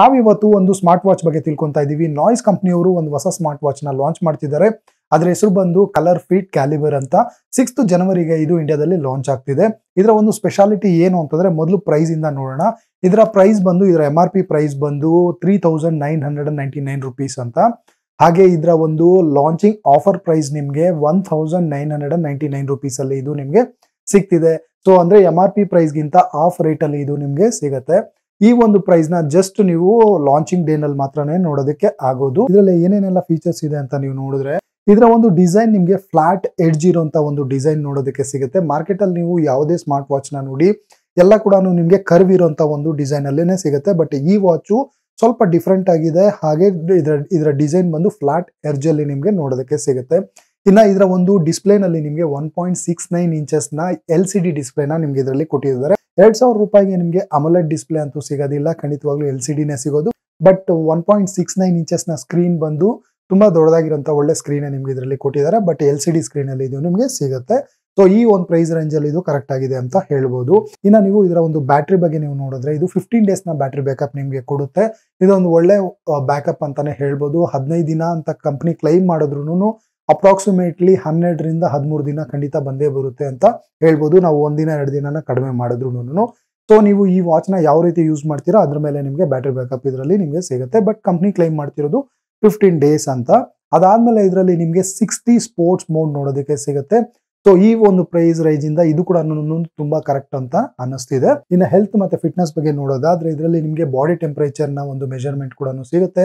ನಾವಿವತ್ತು ಒಂದು smart watch ಬಗ್ಗೆ ತಿಳ್ಕೊತಾ ಇದ್ದೀವಿ ನಾಯ್ಸ್ ಕಂಪ್ನಿಯವರು ಒಂದು ಹೊಸ ಸ್ಮಾರ್ಟ್ ವಾಚ್ನ ಲಾಂಚ್ ಮಾಡ್ತಿದ್ದಾರೆ ಅದರ ಹೆಸರು ಬಂದು ಕಲರ್ ಫಿಟ್ ಕ್ಯಾಲಿಬರ್ ಅಂತ ಸಿಕ್ಸ್ತ್ ಜನವರಿಗೆ ಇದು ಇಂಡಿಯಾದಲ್ಲಿ ಲಾಂಚ್ ಆಗ್ತಿದೆ ಇದರ ಒಂದು ಸ್ಪೆಷಾಲಿಟಿ ಏನು ಅಂತಂದ್ರೆ ಮೊದಲು ಪ್ರೈಸ್ ಇಂದ ನೋಡೋಣ ಇದರ ಪ್ರೈಸ್ ಬಂದು ಇದರ ಎಂ ಆರ್ ಪಿ ಪ್ರೈಸ್ ಬಂದು three thousand nine hundred and ninety nine rupees ಅಂತ ಹಾಗೆ ಇದರ ಒಂದು ಲಾಂಚಿಂಗ್ ಆಫರ್ ಪ್ರೈಸ್ ನಿಮಗೆ one thousand nine hundred and ninety nine ಅಲ್ಲಿ ಇದು ನಿಮಗೆ ಸಿಗ್ತಿದೆ ಸೊ ಅಂದ್ರೆ ಎಂ ಆರ್ ಪಿ ಪ್ರೈಸ್ಗಿಂತ ಆಫ್ ಅಲ್ಲಿ ಇದು ನಿಮಗೆ ಸಿಗುತ್ತೆ ಈ ಒಂದು ಪ್ರೈಸ್ ನ ಜಸ್ಟ್ ನೀವು ಲಾಂಚಿಂಗ್ ಡೇ ನಲ್ಲಿ ಮಾತ್ರನೇ ನೋಡೋದಕ್ಕೆ ಆಗೋದು ಇದರಲ್ಲಿ ಏನೇನೆಲ್ಲ ಫೀಚರ್ಸ್ ಇದೆ ಅಂತ ನೀವು ನೋಡಿದ್ರೆ ಇದರ ಒಂದು ಡಿಸೈನ್ ನಿಮಗೆ ಫ್ಲಾಟ್ ಎಡ್ಜ್ ಇರುವಂತ ಒಂದು ಡಿಸೈನ್ ನೋಡೋದಕ್ಕೆ ಸಿಗುತ್ತೆ ಮಾರ್ಕೆಟ್ ಅಲ್ಲಿ ನೀವು ಯಾವುದೇ ಸ್ಮಾರ್ಟ್ ವಾಚ್ ನ ನೋಡಿ ಎಲ್ಲ ಕೂಡ ನಿಮಗೆ ಕರ್ವ್ ಇರುವಂತ ಒಂದು ಡಿಸೈನ್ ಅಲ್ಲೇನೆ ಸಿಗುತ್ತೆ ಬಟ್ ಈ ವಾಚ್ ಸ್ವಲ್ಪ ಡಿಫ್ರೆಂಟ್ ಆಗಿದೆ ಹಾಗೆ ಇದರ ಇದರ ಡಿಸೈನ್ ಬಂದು ಫ್ಲಾಟ್ ಎಡ್ಜ್ ಅಲ್ಲಿ ನಿಮಗೆ ನೋಡೋದಕ್ಕೆ ಸಿಗುತ್ತೆ ಇನ್ನ ಇದರ ಒಂದು ನಲ್ಲಿ ನಿಮಗೆ one point six nine inches ನ ಎಲ್ ಸಿ ಡಿ ಡಿಸ್ಪ್ಲೇನ ನಿಮ್ಗೆ ಇದರಲ್ಲಿ ಕೊಟ್ಟಿದ್ದಾರೆ ಎರಡ್ ಸಾವಿರ ರೂಪಾಯಿಗೆ ನಿಮಗೆ ಅಮೋಲೆಟ್ ಡಿಸ್ಪ್ಲೇ ಅಂತೂ ಸಿಗೋದಿಲ್ಲ ಖಂಡಿತವಾಗ್ಲೂ ಎಲ್ ಸಿ ನೇ ಸಿಗೋದು but one point six nine ನ ಸ್ಕ್ರೀನ್ ಬಂದು ತುಂಬಾ ದೊಡ್ಡದಾಗಿರುವಂತಹ ಒಳ್ಳೆ ಸ್ಕ್ರೀನ್ ನಿಮ್ಗೆ ಇದರಲ್ಲಿ ಕೊಟ್ಟಿದ್ದಾರೆ but L C D screen ಅಲ್ಲಿ ಇದು ನಿಮಗೆ ಸಿಗುತ್ತೆ ಸೊ ಈ ಒಂದು ಪ್ರೈಸ್ ರೇಂಜ್ ಅಲ್ಲಿ ಇದು ಕರೆಕ್ಟ್ ಆಗಿದೆ ಅಂತ ಹೇಳ್ಬೋದು ಇನ್ನ ನೀವು ಇದರ ಒಂದು ಬ್ಯಾಟ್ರಿ ಬಗ್ಗೆ ನೀವು ನೋಡಿದ್ರೆ ಇದು ಫಿಫ್ಟೀನ್ ಡೇಸ್ ನ ಬ್ಯಾಟ್ರಿ ಬ್ಯಾಕಪ್ ನಿಮಗೆ ಕೊಡುತ್ತೆ ಇದೊಂದು ಒಳ್ಳೆ ಬ್ಯಾಕಪ್ ಅಂತಾನೆ ಹೇಳ್ಬೋದು ಹದಿನೈದು ದಿನ ಅಂತ ಕಂಪ್ನಿ ಕ್ಲೈಮ್ ಮಾಡಿದ್ರು ಅಪ್ರಾಕ್ಸಿಮೇಟ್ಲಿ ಹನ್ನೆರಡರಿಂದ ಹದಿಮೂರು ದಿನ ಖಂಡಿತ ಬಂದೇ ಬರುತ್ತೆ ಅಂತ ಹೇಳ್ಬೋದು ನಾವು ಒಂದಿನ ಎರಡು ದಿನನ ಕಡಿಮೆ ಮಾಡಿದ್ರು ಸೊ ನೀವು ಈ ವಾಚ್ನ ಯಾವ ರೀತಿ ಯೂಸ್ ಮಾಡ್ತೀರಾ ಅದ್ರ ಮೇಲೆ ನಿಮಗೆ ಬ್ಯಾಟ್ರಿ ಬ್ಯಾಕಪ್ ಇದರಲ್ಲಿ ನಿಮಗೆ ಸಿಗುತ್ತೆ ಬಟ್ ಕಂಪ್ನಿ ಕ್ಲೈಮ್ ಮಾಡ್ತಿರೋದು ಫಿಫ್ಟೀನ್ ಡೇಸ್ ಅಂತ ಅದಾದ್ಮೇಲೆ ಇದರಲ್ಲಿ ನಿಮಗೆ ಸಿಕ್ಸ್ಟಿ ಸ್ಪೋರ್ಟ್ಸ್ ಮೋಡ್ ನೋಡೋದಕ್ಕೆ ಸಿಗುತ್ತೆ ಸೊ ಈ ಒಂದು ಪ್ರೈಸ್ ರೈಜ್ ಇಂದ ಇದು ಕೂಡ ತುಂಬಾ ಕರೆಕ್ಟ್ ಅಂತ ಅನಿಸ್ತಿದೆ ಇನ್ನು ಹೆಲ್ತ್ ಮತ್ತೆ ಫಿಟ್ನೆಸ್ ಬಗ್ಗೆ ನೋಡೋದಾದ್ರೆ ಇದರಲ್ಲಿ ನಿಮಗೆ ಬಾಡಿ ಟೆಂಪರೇಚರ್ ನ ಒಂದು ಮೆಜರ್ಮೆಂಟ್ ಕೂಡ ಸಿಗುತ್ತೆ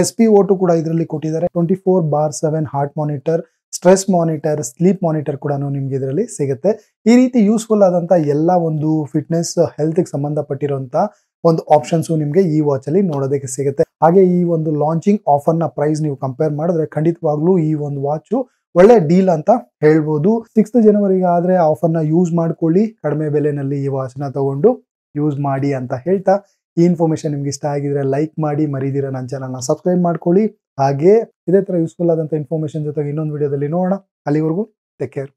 ಎಸ್ ಪಿ ಓಟು ಕೂಡ ಇದರಲ್ಲಿ ಕೊಟ್ಟಿದ್ದಾರೆ twenty four bar seven heart monitor stress monitor sleep monitor ಕೂಡ ನಿಮ್ಗೆ ಇದರಲ್ಲಿ ಸಿಗುತ್ತೆ ಈ ರೀತಿ ಯೂಸ್ಫುಲ್ ಆದಂತಹ ಎಲ್ಲ ಒಂದು ಫಿಟ್ನೆಸ್ ಹೆಲ್ತ್ ಸಂಬಂಧಪಟ್ಟಿರುವಂತಹ ಒಂದು ಆಪ್ಷನ್ಸ್ ನಿಮಗೆ ಈ ವಾಚ್ ಅಲ್ಲಿ ನೋಡೋದಕ್ಕೆ ಸಿಗುತ್ತೆ ಹಾಗೆ ಈ ಒಂದು ಲಾಂಚಿಂಗ್ ಆಫರ್ ನ ಪ್ರೈಸ್ ನೀವು ಕಂಪೇರ್ ಮಾಡಿದ್ರೆ ಖಂಡಿತವಾಗ್ಲೂ ಈ ಒಂದು ವಾಚ್ ಒಳ್ಳೆ ಡೀಲ್ ಅಂತ ಹೇಳ್ಬೋದು ಸಿಕ್ಸ್ ಜನವರಿಗೆ ಆಫರ್ ನ ಯೂಸ್ ಮಾಡ್ಕೊಳ್ಳಿ ಕಡಿಮೆ ಬೆಲೆನಲ್ಲಿ ಈ ವಾಚ್ ನ ತಗೊಂಡು ಯೂಸ್ ಮಾಡಿ ಅಂತ ಹೇಳ್ತಾ ಈ ಇನ್ಫಾರ್ಮೇಷನ್ ನಿಮ್ಗೆ ಇಷ್ಟ ಆಗಿದ್ರೆ ಲೈಕ್ ಮಾಡಿ ಮರಿದಿರ ನನ್ನ ಚಾನಲ್ನ ಸಬ್ಸ್ಕ್ರೈಬ್ ಮಾಡ್ಕೊಳ್ಳಿ ಹಾಗೆ ಇದೇ ತರ ಯೂಸ್ಫುಲ್ ಆದಂತ ಇನ್ಫಾರ್ಮೇಷನ್ ಜೊತೆಗೆ ಇನ್ನೊಂದು ವಿಡಿಯೋದಲ್ಲಿ ನೋಡೋಣ ಅಲ್ಲಿವರೆಗೂ ಟೇಕ್ ಕೇರ್